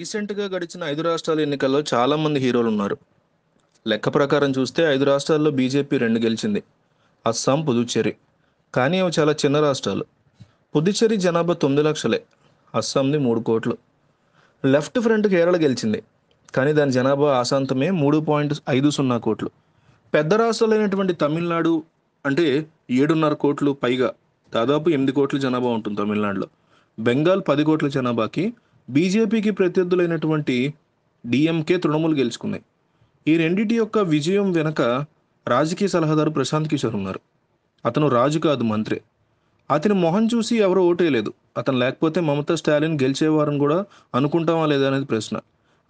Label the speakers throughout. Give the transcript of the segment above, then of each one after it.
Speaker 1: రీసెంట్గా గడిచిన ఐదు రాష్ట్రాల ఎన్నికల్లో చాలామంది హీరోలు ఉన్నారు లెక్క ప్రకారం చూస్తే ఐదు రాష్ట్రాల్లో బీజేపీ రెండు గెలిచింది అస్సాం పుదుచ్చేరి కానీ అవి చాలా చిన్న రాష్ట్రాలు పుదుచ్చేరి జనాభా తొమ్మిది లక్షలే అస్సాంది మూడు కోట్లు లెఫ్ట్ ఫ్రంట్ కేరళ గెలిచింది కానీ దాని జనాభా ఆశాంతమే మూడు పాయింట్ ఐదు సున్నా కోట్లు పెద్ద రాష్ట్రాలైనటువంటి తమిళనాడు అంటే ఏడున్నర కోట్లు పైగా దాదాపు ఎనిమిది కోట్ల జనాభా ఉంటుంది తమిళనాడులో బెంగాల్ పది కోట్ల జనాభాకి బీజేపీకి ప్రత్యర్థులైనటువంటి డిఎంకే తృణమూల్ గెలుచుకున్నాయి ఈ రెండిటి యొక్క విజయం వెనక రాజకీయ సలహాదారు ప్రశాంత్ కిషోర్ ఉన్నారు అతను రాజు కాదు మంత్రి అతని మొహం చూసి ఓటే ఓటేయలేదు అతను లేకపోతే మమతా స్టాలిన్ గెలిచేవారని కూడా అనుకుంటామా లేదా అనేది ప్రశ్న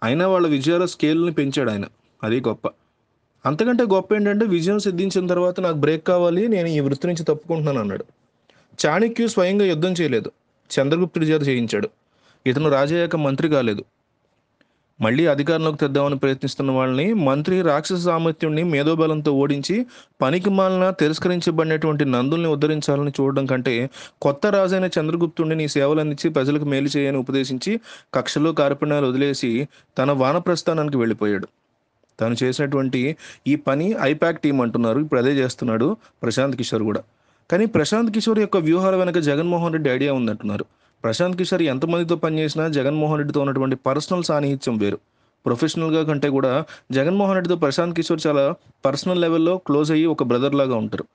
Speaker 1: అయినా వాళ్ళ విజయాల స్కేల్ని పెంచాడు ఆయన అది గొప్ప అంతకంటే గొప్ప ఏంటంటే విజయం సిద్ధించిన తర్వాత నాకు బ్రేక్ కావాలి నేను ఈ వృత్తి నుంచి తప్పుకుంటున్నాను అన్నాడు చాణక్యు స్వయంగా యుద్ధం చేయలేదు చంద్రగుప్తుడి చేత చేయించాడు ఇతను రాజయ్యాక మంత్రి కాలేదు మళ్ళీ అధికారంలోకి తెద్దామని ప్రయత్నిస్తున్న వాళ్ళని మంత్రి రాక్షస సామర్థ్యుణ్ణి మేధోబలంతో ఓడించి పనికి మాలిన తిరస్కరించబడినటువంటి నందుల్ని ఉద్ధరించాలని చూడడం కంటే కొత్త రాజైన చంద్రగుప్తుడిని నీ సేవలు అందించి ప్రజలకు మేలు చేయని ఉపదేశించి కక్షలో కార్పణ్యాలు వదిలేసి తన వానప్రస్థానానికి వెళ్ళిపోయాడు తను చేసినటువంటి ఈ పని ఐపాక్ టీం అంటున్నారు ఇప్పుడు అదే చేస్తున్నాడు ప్రశాంత్ కిషోర్ కూడా కానీ ప్రశాంత్ కిషోర్ యొక్క వ్యూహాల వెనక జగన్మోహన్ రెడ్డి ఐడియా ఉందంటున్నారు ప్రశాంత్ కిషోర్ ఎంతమందితో పనిచేసినా జగన్మోహన్ రెడ్డితో ఉన్నటువంటి పర్సనల్ సాన్నిహిత్యం వేరు ప్రొఫెషనల్గా కంటే కూడా జగన్మోహన్ రెడ్డితో ప్రశాంత్ కిషోర్ చాలా పర్సనల్ లెవెల్లో క్లోజ్ అయ్యి ఒక బ్రదర్ లాగా ఉంటారు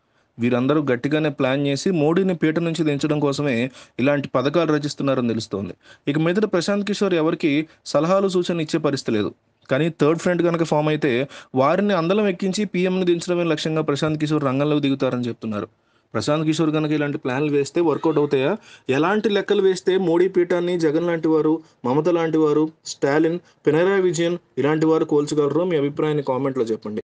Speaker 1: వీరందరూ గట్టిగానే ప్లాన్ చేసి మోడీని పీట నుంచి దించడం కోసమే ఇలాంటి పథకాలు రచిస్తున్నారని తెలుస్తోంది ఇక మీదట ప్రశాంత్ కిషోర్ ఎవరికి సలహాలు సూచనలు ఇచ్చే పరిస్థితి లేదు కానీ థర్డ్ ఫ్రంట్ కనుక ఫామ్ అయితే వారిని అందలం ఎక్కించి పీఎంని దించడమే లక్ష్యంగా ప్రశాంత్ కిషోర్ రంగంలోకి దిగుతారని చెప్తున్నారు ప్రశాంత్ కిషోర్ కనుక ఇలాంటి ప్లాన్లు వేస్తే వర్కౌట్ అవుతాయా ఎలాంటి లెక్కలు వేస్తే మోడీ పీఠాన్ని జగన్ లాంటి వారు మమత లాంటి వారు స్టాలిన్ పినరాయి విజయన్ ఇలాంటి వారు కోల్చగలరో మీ అభిప్రాయాన్ని కామెంట్లో చెప్పండి